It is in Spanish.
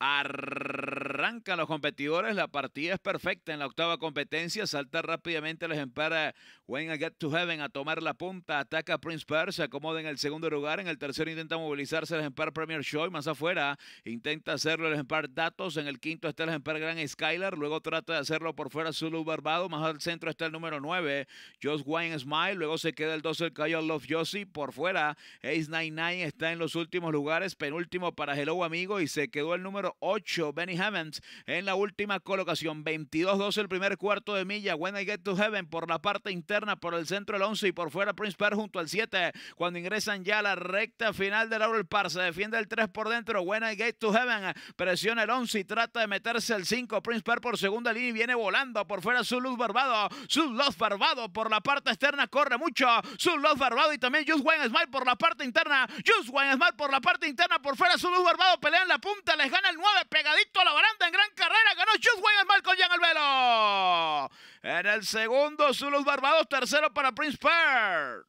Arr- los competidores. La partida es perfecta en la octava competencia. Salta rápidamente el ejemplar eh, Wayne I Get to Heaven a tomar la punta. Ataca a Prince Pearl. Se acomoda en el segundo lugar. En el tercero intenta movilizarse el ejemplar Premier Show. Más afuera intenta hacerlo el ejemplar Datos. En el quinto está el ejemplar Gran Skylar. Luego trata de hacerlo por fuera Zulu Barbado. Más al centro está el número 9, Josh Wayne Smile. Luego se queda el 12, el Cayo Love Josie. Por fuera, Ace 99 está en los últimos lugares. Penúltimo para Hello Amigo. Y se quedó el número 8, Benny Hammond en la última colocación. 22-12 el primer cuarto de milla. When I Get to Heaven por la parte interna, por el centro el 11 y por fuera Prince Park junto al 7. Cuando ingresan ya a la recta final de Laurel par se defiende el 3 por dentro. When I Get to Heaven presiona el 11 y trata de meterse el 5. Prince Park por segunda línea y viene volando por fuera su luz Barbado. Su luz Barbado por la parte externa corre mucho. Su luz Barbado y también Just Wayne Smile por la parte interna. Just Wayne Smile por la parte interna, por fuera su luz Barbado pelean la punta, les gana el 9 pegadito a la baranda en gran carrera ganó Chus el Malcolm Jan velo! En el segundo, Zulus Barbados. Tercero para Prince Pearl